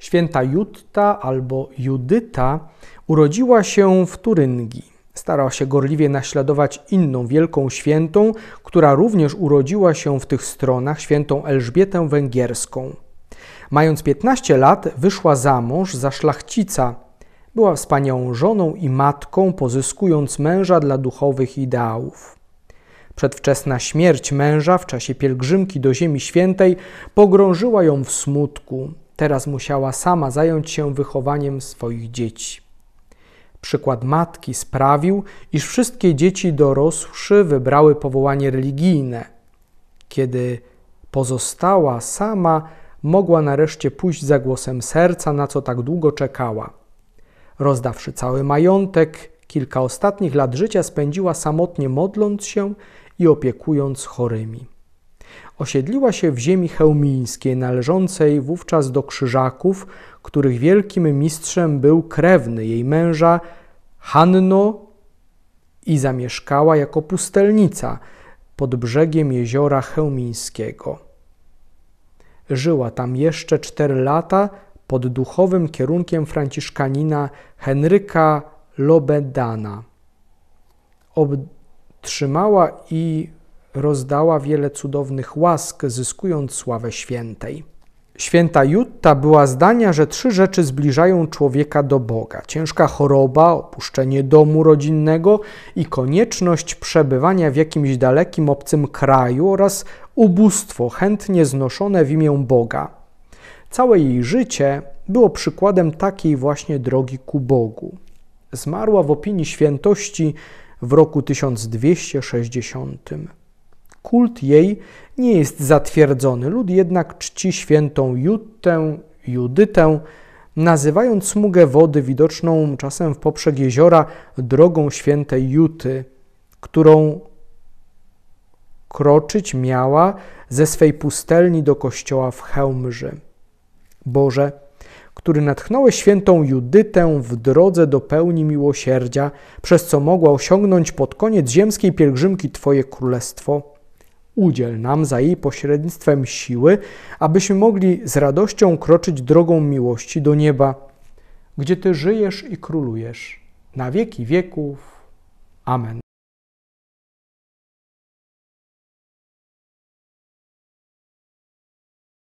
Święta Jutta albo Judyta urodziła się w Turyngii. Starała się gorliwie naśladować inną wielką świętą, która również urodziła się w tych stronach, świętą Elżbietę Węgierską. Mając 15 lat, wyszła za mąż za szlachcica. Była wspaniałą żoną i matką, pozyskując męża dla duchowych ideałów. Przedwczesna śmierć męża w czasie pielgrzymki do Ziemi Świętej pogrążyła ją w smutku. Teraz musiała sama zająć się wychowaniem swoich dzieci. Przykład matki sprawił, iż wszystkie dzieci dorosłszy wybrały powołanie religijne. Kiedy pozostała sama, mogła nareszcie pójść za głosem serca, na co tak długo czekała. Rozdawszy cały majątek, kilka ostatnich lat życia spędziła samotnie modląc się i opiekując chorymi osiedliła się w ziemi chełmińskiej należącej wówczas do Krzyżaków, których wielkim mistrzem był krewny jej męża Hanno i zamieszkała jako pustelnica pod brzegiem jeziora chełmińskiego. Żyła tam jeszcze cztery lata pod duchowym kierunkiem franciszkanina Henryka Lobedana. Otrzymała i rozdała wiele cudownych łask, zyskując sławę świętej. Święta Jutta była zdania, że trzy rzeczy zbliżają człowieka do Boga: ciężka choroba, opuszczenie domu rodzinnego i konieczność przebywania w jakimś dalekim obcym kraju oraz ubóstwo chętnie znoszone w imię Boga. Całe jej życie było przykładem takiej właśnie drogi ku Bogu. Zmarła w opinii świętości w roku 1260. Kult jej nie jest zatwierdzony, lud jednak czci świętą Juttę, Judytę, nazywając smugę wody widoczną czasem w poprzek jeziora drogą świętej Juty, którą kroczyć miała ze swej pustelni do kościoła w Chełmży. Boże, który natchnąłeś świętą Judytę w drodze do pełni miłosierdzia, przez co mogła osiągnąć pod koniec ziemskiej pielgrzymki Twoje królestwo – udziel nam za jej pośrednictwem siły, abyśmy mogli z radością kroczyć drogą miłości do nieba, gdzie Ty żyjesz i królujesz na wieki wieków. Amen.